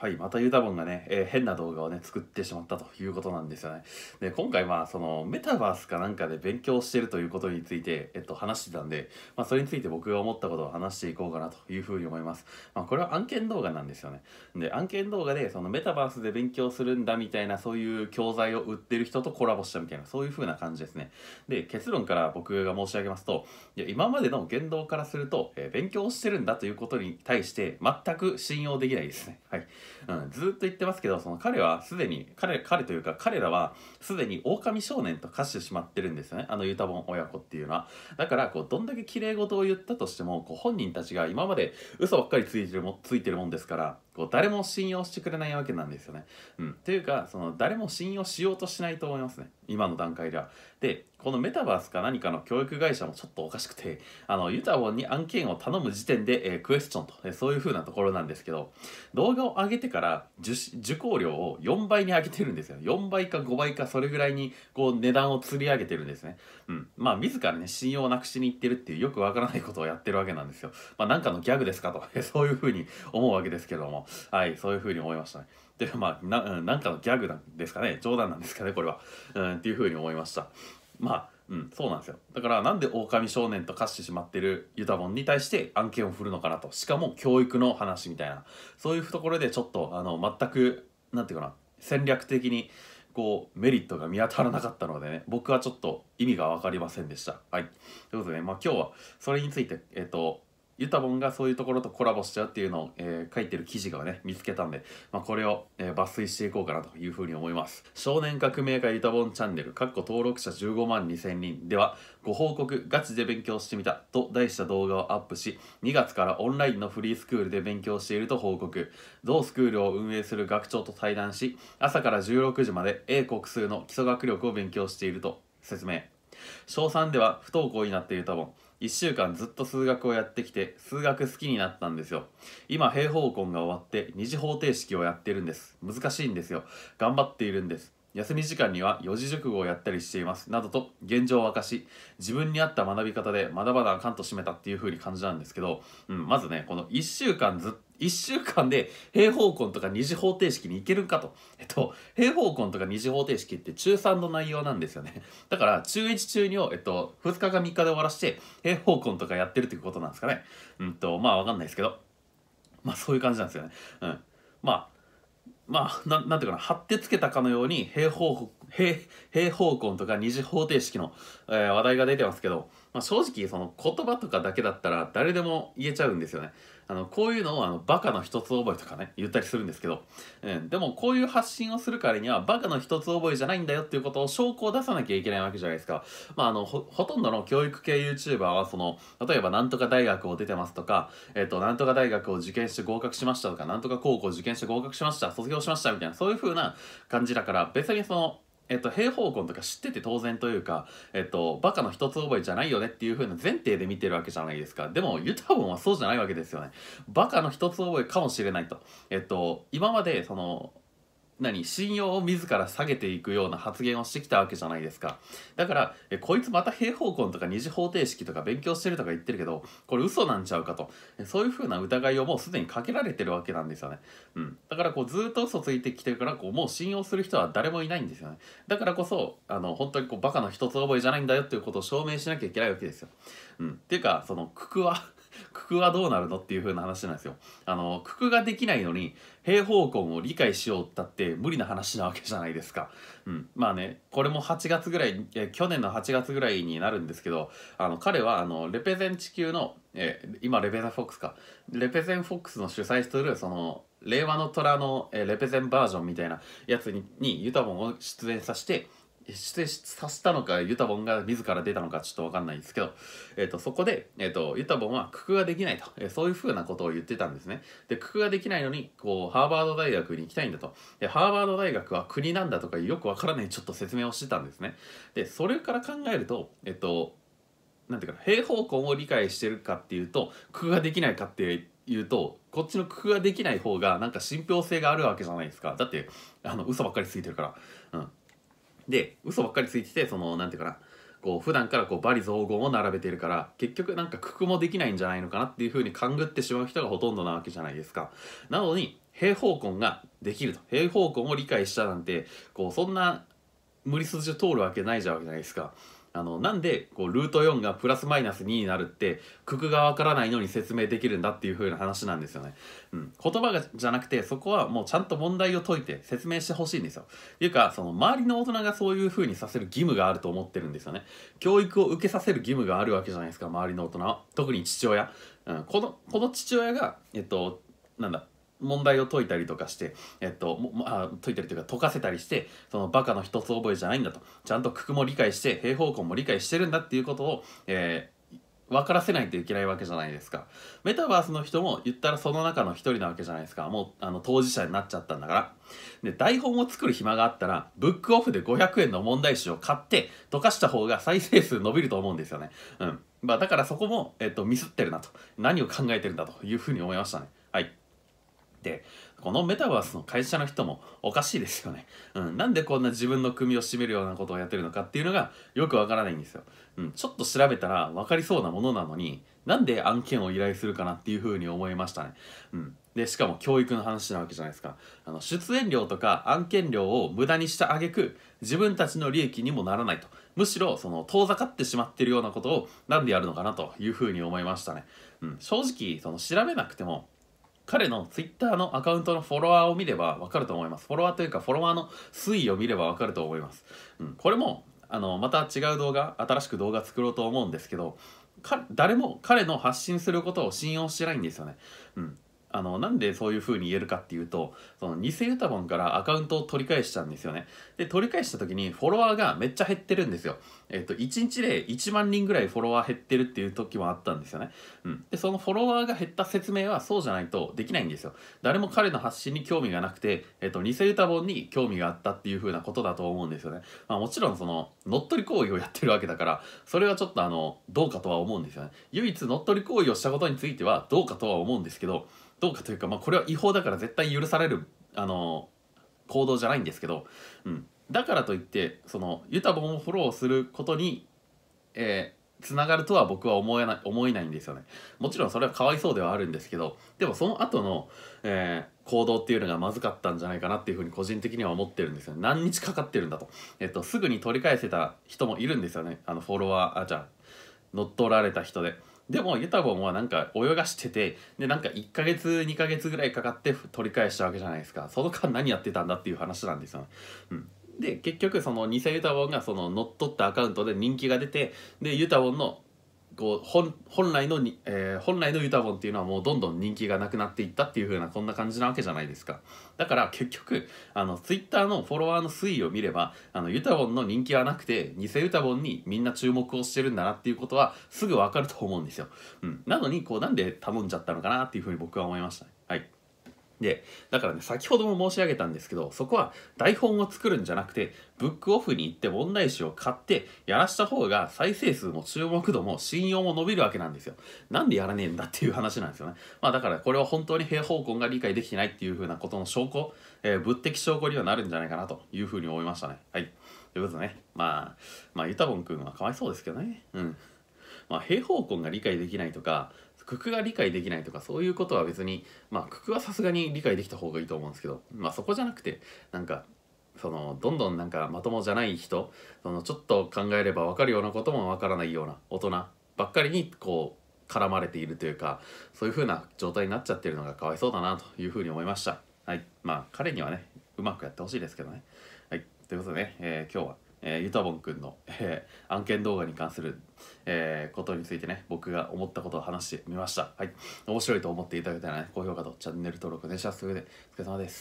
はい、またユタボンがね、えー、変な動画をね、作ってしまったということなんですよね。で、今回まあ、その、メタバースかなんかで勉強してるということについて、えっと、話してたんで、まあ、それについて僕が思ったことを話していこうかなというふうに思います。まあ、これは案件動画なんですよね。で、案件動画で、その、メタバースで勉強するんだみたいな、そういう教材を売ってる人とコラボしたみたいな、そういうふうな感じですね。で、結論から僕が申し上げますと、いや、今までの言動からすると、えー、勉強してるんだということに対して、全く信用できないですね。はい。うん、ずっと言ってますけどその彼はすでに彼彼というか彼らはすでに狼少年と化してしまってるんですよねあのユタボン親子っていうのはだからこうどんだけ綺麗事を言ったとしてもこう本人たちが今まで嘘ばっかりついてるもついてるもんですからこう誰も信用してくれないわけなんですよね。うん、というかその誰も信用しようとしないと思いますね今の段階では。でこのメタバースか何かの教育会社もちょっとおかしくてあのユタボンに案件を頼む時点で、えー、クエスチョンと、えー、そういう風なところなんですけど動画を上げてから受受講料を4倍に上げてるんですよ4倍か5倍かそれぐらいにこう値段を釣り上げてるんですね。うん、まあ自らね信用をなくしに行ってるっていうよくわからないことをやってるわけなんですよ。まあ、かのギャグですかとそういう風に思うわけですけどもはい、そういうふうに思いましたね。で、まあ、ななんかのギャグなんですかね、冗談なんですかね、これは。うん、っていうふうに思いました。まあ、うん、そうなんですよ。だから、なんで狼少年と化してしまってるユタボンに対して案件を振るのかなと。しかも、教育の話みたいな。そういうところで、ちょっと、あの、全く、なんていうかな、戦略的に、こうメリットが見当たらなかったのでね僕はちょっと意味が分かりませんでした。はい、ということで、ね、まあ、今日はそれについて、えーとユタボンがそういうところとコラボしちゃうっていうのを、えー、書いてる記事がね、見つけたんで、まあ、これを、えー、抜粋していこうかなというふうに思います。少年革命家ユタボンチャンネル、登録者15万2000人では、ご報告、ガチで勉強してみたと題した動画をアップし、2月からオンラインのフリースクールで勉強していると報告、同スクールを運営する学長と対談し、朝から16時まで英国数の基礎学力を勉強していると説明。小3では不登校になっているたぼ1週間ずっと数学をやってきて数学好きになったんですよ今平方根が終わって二次方程式をやってるんです難しいんですよ頑張っているんです休み時間には四字熟語をやったりしていますなどと現状を明かし自分に合った学び方でだまだあかんと締めたっていう風に感じなんですけど、うん、まずねこの1週間ずっ1週間で平方根とか二次方程式に行けるかと。えっと、平方根とか二次方程式って中3の内容なんですよね。だから、中1中2を、えっと、2日か3日で終わらして、平方根とかやってるってことなんですかね。うんと、まあわかんないですけど。まあそういう感じなんですよね。うん。まあ、まあ、ななんていうかな、貼ってつけたかのように平方、平平方根とか二次方程式の、えー、話題が出てますけど、まあ、正直その言葉とかだけだったら誰でも言えちゃうんですよね。あのこういうのをあのバカの一つ覚えとかね言ったりするんですけど、うん、でもこういう発信をするからにはバカの一つ覚えじゃないんだよっていうことを証拠を出さなきゃいけないわけじゃないですか、まあ、あのほとんどの教育系 YouTuber はその例えばなんとか大学を出てますとか、えっ、ー、となんとか大学を受験して合格しましたとかなんとか高校受験して合格しました卒業しましたみたいなそういう風な感じだから別にそのえっと、平方根とか知ってて当然というか、えっと、バカの一つ覚えじゃないよねっていう風な前提で見てるわけじゃないですか。でも、ユタボンはそうじゃないわけですよね。バカの一つ覚えかもしれないと。えっと、今まで、その、何信用を自ら下げていくような発言をしてきたわけじゃないですかだからえこいつまた平方根とか二次方程式とか勉強してるとか言ってるけどこれ嘘なんちゃうかとそういう風な疑いをもうすでにかけられてるわけなんですよね、うん、だからこうずっと嘘ついてきてるからこうもう信用する人は誰もいないんですよねだからこそあの本当にこうバカの一つ覚えじゃないんだよっていうことを証明しなきゃいけないわけですよ、うん、っていうかそのククは九九はどうなるのっていう風な話なんですよ。あの、九九ができないのに、平方根を理解しようったって無理な話なわけじゃないですか。うん。まあね、これも8月ぐらい、え去年の8月ぐらいになるんですけど、あの、彼は、あの、レペゼン地球の、え今レペゼンフォックスか。レペゼンフォックスの主催する、その、令和の虎の、えレペゼンバージョンみたいなやつに、にユタボンを出演させて、してさせたのかユタボンが自ら出たのかちょっと分かんないんですけど、えーと、そこで、えーと、ユタボンは工夫ができないと、えー、そういうふうなことを言ってたんですねで工夫ができないのにこうハーバード大学に行きたいんだとでハーバード大学は国なんだとかよく分からないちょっと説明をしてたんですねでそれから考えるとえっ、ー、となんていうか平方根を理解してるかっていうと工夫ができないかっていうとこっちの工夫ができない方がなんか信憑性があるわけじゃないですかだってあの嘘ばっかりついてるからうんで嘘ばっかりついててその何て言うかなこう普段からこう罵詈雑言を並べてるから結局なんか九九もできないんじゃないのかなっていう風に勘ぐってしまう人がほとんどなわけじゃないですかなのに平方根ができると平方根を理解したなんてこうそんな無理筋を通るわけないじゃんわけじゃないですかあのなんでこうルート4がプラスマイナス2になるって九九がわからないのに説明できるんだっていう風な話なんですよね、うん、言葉がじゃなくてそこはもうちゃんと問題を解いて説明してほしいんですよとていうかその周りの大人がそういう風にさせる義務があると思ってるんですよね教育を受けさせる義務があるわけじゃないですか周りの大人は特に父親、うん、このこの父親がえっとなんだ問題を解いたりとかして、えっと、あ解いたりというか解かせたりして、そのバカの一つ覚えじゃないんだと、ちゃんと九九も理解して、平方根も理解してるんだっていうことを、えー分からせないといけないわけじゃないですか。メタバースの人も言ったらその中の一人なわけじゃないですか。もうあの当事者になっちゃったんだから。で、台本を作る暇があったら、ブックオフで500円の問題集を買って溶かした方が再生数伸びると思うんですよね。うん。まあだからそこも、えっと、ミスってるなと。何を考えてるんだというふうに思いましたね。はい。でこのメタバースの会社の人もおかしいですよね、うん、なんでこんな自分の組を占めるようなことをやってるのかっていうのがよくわからないんですよ、うん、ちょっと調べたら分かりそうなものなのになんで案件を依頼するかなっていうふうに思いましたね、うん、でしかも教育の話なわけじゃないですかあの出演料とか案件料を無駄にしたげく、自分たちの利益にもならないとむしろその遠ざかってしまってるようなことをなんでやるのかなというふうに思いましたね、うん、正直その調べなくても彼の Twitter のアカウントのフォロワーを見ればわかると思います。フォロワーというか、フォロワーの推移を見ればわかると思います。うん、これも、あの、また違う動画、新しく動画作ろうと思うんですけど、誰も彼の発信することを信用してないんですよね。うん。あの、なんでそういう風に言えるかっていうと、その偽歌本からアカウントを取り返したんですよね。で、取り返した時にフォロワーがめっちゃ減ってるんですよ。えっと、1日で1万人ぐらいフォロワー減ってるっていう時もあったんですよね。うん。で、そのフォロワーが減った説明はそうじゃないとできないんですよ。誰も彼の発信に興味がなくて、えっと、偽歌本に興味があったっていう風なことだと思うんですよね。まあもちろんその、乗っ取り行為をやってるわけだから、それはちょっとあの、どうかとは思うんですよね。唯一乗っ取り行為をしたことについてはどうかとは思うんですけど、どうかというか、まあ、これは違法だから絶対許されるあの行動じゃないんですけど、うん、だからといってそのユタボンをフォローすることに、えー、つながるとは僕は思えない思えないんですよねもちろんそれはかわいそうではあるんですけどでもその後の、えー、行動っていうのがまずかったんじゃないかなっていうふうに個人的には思ってるんですよね何日かかってるんだと、えっと、すぐに取り返せた人もいるんですよねあのフォロワーあじゃあ乗っ取られた人ででもユタボンはなんか泳がしててでなんか1ヶ月2ヶ月ぐらいかかって取り返したわけじゃないですかその間何やってたんだっていう話なんですよ、うん、で結局その偽ユタボンがその乗っ取ったアカウントで人気が出てでユタボンのこう本本来のに、えー、本来のユタボンっていうのはもうどんどん人気がなくなっていったっていう風なこんな感じなわけじゃないですかだから結局あのツイッターのフォロワーの推移を見ればあのユタボンの人気はなくて偽ユタボンにみんな注目をしてるんだなっていうことはすぐわかると思うんですよ、うん、なのにこうなんで頼んじゃったのかなっていう風に僕は思いましたねで、だからね、先ほども申し上げたんですけど、そこは台本を作るんじゃなくて、ブックオフに行って問題集を買ってやらした方が再生数も注目度も信用も伸びるわけなんですよ。なんでやらねえんだっていう話なんですよね。まあだからこれは本当に平方根が理解できてないっていう風なことの証拠、えー、物的証拠にはなるんじゃないかなという風に思いましたね。はい。ということでね、まあ、まあ、ユタボン君はかわいそうですけどね。うん。まあ、平方根が理解できないとか、九九が理解できないとかそういうことは別にまあ九九はさすがに理解できた方がいいと思うんですけどまあそこじゃなくてなんかそのどんどんなんかまともじゃない人そのちょっと考えれば分かるようなことも分からないような大人ばっかりにこう絡まれているというかそういう風な状態になっちゃってるのがかわいそうだなという風に思いましたはいまあ彼にはねうまくやってほしいですけどねはいということでね、えー、今日は、えー、ゆたぼんくんの、えー、案件動画に関するえー、ことについてね、僕が思ったことを話してみました。はい。面白いと思っていただけたらね、高評価とチャンネル登録お願いします。それで、お疲れ様です。